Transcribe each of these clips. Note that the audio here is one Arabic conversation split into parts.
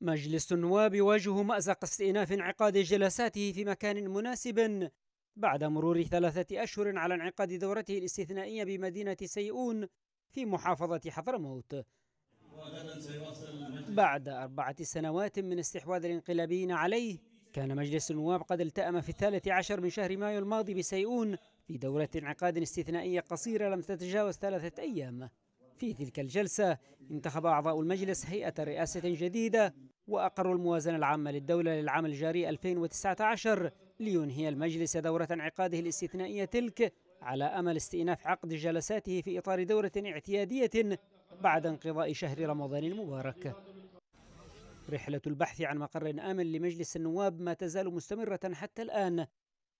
مجلس النواب يواجه مأزق استئناف انعقاد جلساته في مكان مناسب بعد مرور ثلاثة أشهر على انعقاد دورته الاستثنائية بمدينة سيئون في محافظة حضرموت بعد أربعة سنوات من استحواذ الانقلابيين عليه كان مجلس النواب قد التأم في الثالث عشر من شهر مايو الماضي بسيئون في دورة انعقاد استثنائية قصيرة لم تتجاوز ثلاثة أيام في تلك الجلسة انتخب أعضاء المجلس هيئة رئاسة جديدة وأقروا الموازنة العامة للدولة للعام الجاري 2019 لينهي المجلس دورة انعقاده الاستثنائية تلك على أمل استئناف عقد جلساته في إطار دورة اعتيادية بعد انقضاء شهر رمضان المبارك رحلة البحث عن مقر آمن لمجلس النواب ما تزال مستمرة حتى الآن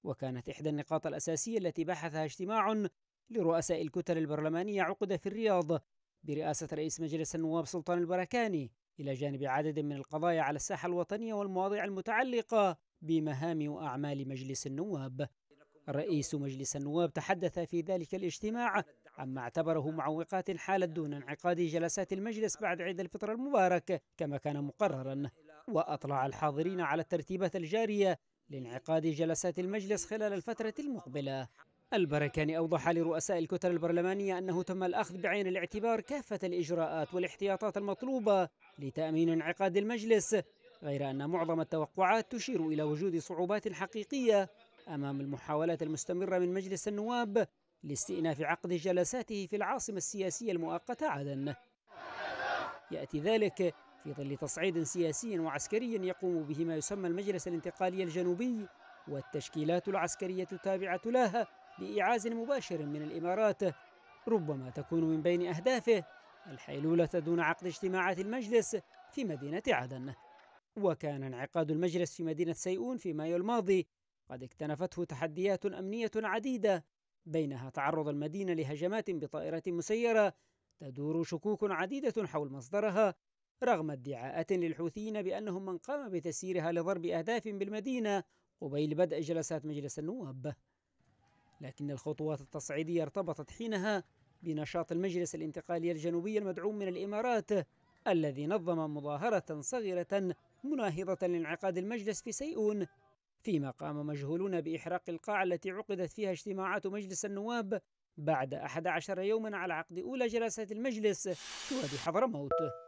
وكانت إحدى النقاط الأساسية التي بحثها اجتماع لرؤساء الكتل البرلمانية عقد في الرياض برئاسة رئيس مجلس النواب سلطان البركاني إلى جانب عدد من القضايا على الساحة الوطنية والمواضيع المتعلقة بمهام وأعمال مجلس النواب رئيس مجلس النواب تحدث في ذلك الاجتماع عما اعتبره معوقات حالت دون انعقاد جلسات المجلس بعد عيد الفطر المبارك كما كان مقررا وأطلع الحاضرين على الترتيبات الجارية لانعقاد جلسات المجلس خلال الفترة المقبلة البركاني أوضح لرؤساء الكتل البرلمانية أنه تم الأخذ بعين الاعتبار كافة الإجراءات والاحتياطات المطلوبة لتأمين انعقاد المجلس غير أن معظم التوقعات تشير إلى وجود صعوبات حقيقية أمام المحاولات المستمرة من مجلس النواب لاستئناف عقد جلساته في العاصمة السياسية المؤقتة عدن يأتي ذلك في ظل تصعيد سياسي وعسكري يقوم به ما يسمى المجلس الانتقالي الجنوبي والتشكيلات العسكرية التابعة لها بإيعاز مباشر من الإمارات ربما تكون من بين أهدافه الحيلولة دون عقد اجتماعات المجلس في مدينة عدن وكان انعقاد المجلس في مدينة سيئون في مايو الماضي قد اكتنفته تحديات أمنية عديدة بينها تعرض المدينة لهجمات بطائرة مسيرة تدور شكوك عديدة حول مصدرها رغم ادعاءات للحوثيين بأنهم من قام بتسييرها لضرب أهداف بالمدينة قبيل بدء جلسات مجلس النواب لكن الخطوات التصعيدية ارتبطت حينها بنشاط المجلس الانتقالي الجنوبي المدعوم من الإمارات الذي نظم مظاهرة صغيرة مناهضة لانعقاد المجلس في سيئون فيما قام مجهولون بإحراق القاعة التي عقدت فيها اجتماعات مجلس النواب بعد 11 يوما على عقد أولى جلسات المجلس في وادي حضرموت